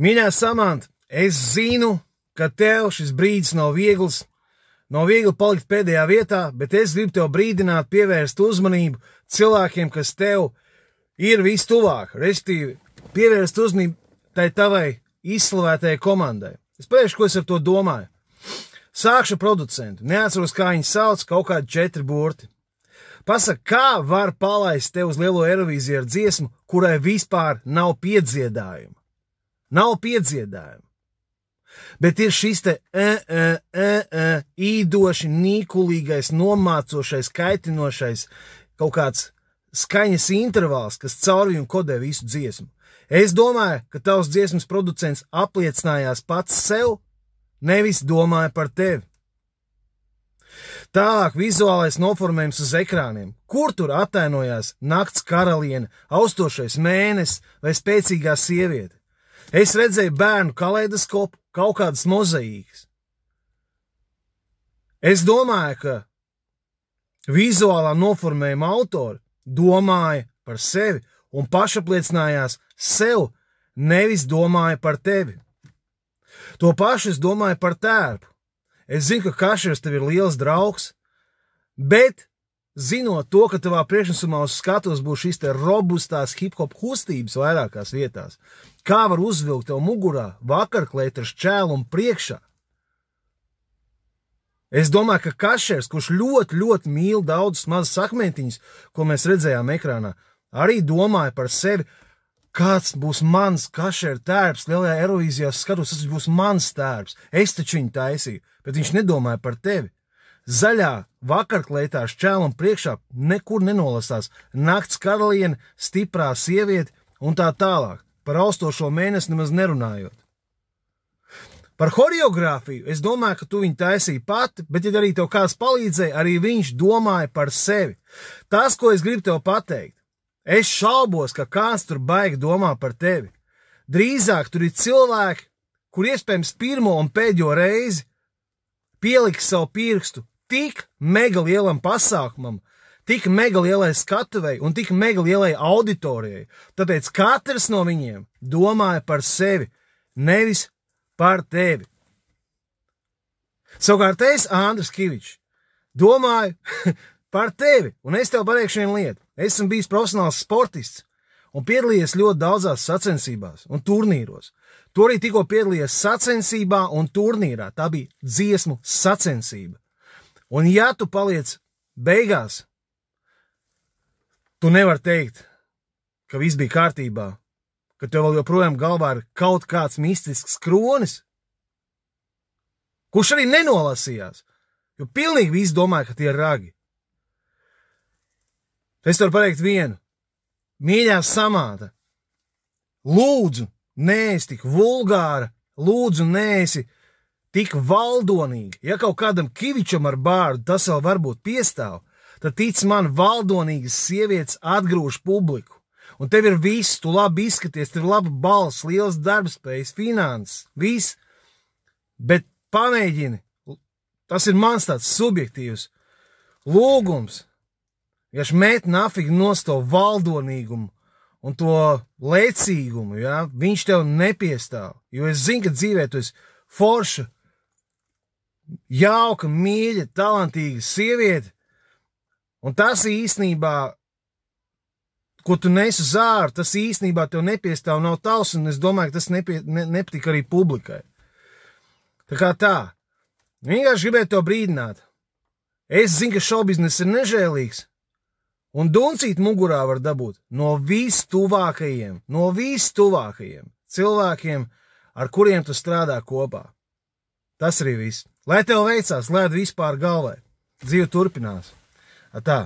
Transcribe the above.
Mīļā samant, es zinu, ka tev šis brīdis nav viegls, nav viegli palikt pēdējā vietā, bet es gribu tev brīdināt, pievērst uzmanību cilvēkiem, kas tev ir vistuvāk, respektīvi, pievērst uzmanību tai tavai izslavētajai komandai. Es pateikšu, ko es ar to domāju. Sākšu producentu, neatceros, kā viņu sauc, kaut kādi četri burti. Pasaka, kā var palaist tevi uz lielo Eirovīziju ar dziesmu, kurai vispār nav piedziedājuma? nav piedziedājumi. Bet ir šis te e, e, e, e, īdoši, nīkulīgais, nomācošais, kaitinošais kaut kāds skaņas intervāls, kas cauri un kodē visu dziesmu. Es domāju, ka tavs dziesmas producents apliecinājās pats sev, nevis domāja par tevi. Tālāk vizuālais noformējums uz ekrāniem. Kur tur attēlojās nakts karaliene, austošais mēnesis vai spēcīgā sieviete? Es redzēju bērnu kaleidoskopu, kaut kādas mozaīkas. Es domāju, ka vizuālā noformējuma autori domāja par sevi un pašapliecinājās sev, nevis domāja par tevi. To pašu es domāju par tērpu. Es zinu, ka Kašers tev ir liels draugs, bet zinot to, ka tavā priekšnesumā uz skatuves būs šīs robustās hip hop kustības vairākās vietās, kā var uzvilkt tev mugurā vakarklēt ar šķēlumu priekšā. Es domāju, ka Kašers, kurš ļoti, ļoti mīl daudzas mazas sakmentiņas, ko mēs redzējām ekrānā, arī domāja par sevi, kāds būs mans Kašera tērps lielajā Eirovīzijā skatos, tas būs mans tērps. Es taču viņu taisīju, bet viņš nedomāja par tevi zaļā vakarklētā šķēlam priekšā nekur nenolasās nakts karaliene, stiprā sieviete un tā tālāk, par austošo mēnesi nemaz nerunājot. Par horeogrāfiju es domāju, ka tu viņu taisīji pati, bet, ja arī tev kāds palīdzēja, arī viņš domāja par sevi. Tas, ko es gribu tev pateikt, es šaubos, ka kāds tur baigi domā par tevi. Drīzāk tur ir cilvēki, kur iespējams pirmo un pēdējo reizi pieliks savu pirkstu tik mega lielam pasākumam, tik mega lielai skatuvei un tik mega lielai auditorijai. Tāpēc katrs no viņiem domāja par sevi, nevis par tevi. Savukārt es, Andris Kavičs, domāju par tevi, un es tev pateikšu vienu lietu. Esmu bijis profesionāls sportists un piedalījies ļoti daudzās sacensībās un turnīros. Tur arī tikko piedalījies sacensībā un turnīrā. Tā bija dziesmu sacensība. Un ja tu paliec beigās, tu nevari teikt, ka viss bija kārtībā, ka tev vēl joprojām galvā ir kaut kāds mistisks kronis, kurš arī nenolasījās, jo pilnīgi viss domāja, ka tie ir ragi. Es varu pateikt vienu, mīļā samāta, lūdzu, nē, es tik vulgāra, lūdzu, nē, es tik vulgāra tik valdonīgi, ja kaut kādam kivičam ar bārdu tas vēl varbūt piestāv, tad tic man, valdonīgas sievietes atgrūž publiku. Un tev ir viss, tu labi izskaties, tev ir laba balss, liels darbspējas, finanses, viss. Bet pamēģini, tas ir mans tāds subjektīvs lūgums. Ja šmēt nafīgi nosto valdonīgumu un to lēcīgumu, ja, viņš tev nepiestāv. Jo es zinu, ka dzīvē tu esi forša, jauka, mīļa, talantīga sieviete. Un tas īstenībā, ko tu nes uz ārā, tas īstenībā tev nepiestāv, nav tavs, un es domāju, ka tas nepie, ne, nepatika arī publikai. Tā kā tā. Vienkārši gribēju to brīdināt. Es zinu, ka šobizness ir nežēlīgs, un duncīt mugurā var dabūt no vistuvākajiem, no vistuvākajiem cilvēkiem, ar kuriem tu strādā kopā. Tas arī viss. Lai tev veicās, lai vispār galvai dzīve turpinās. Tā.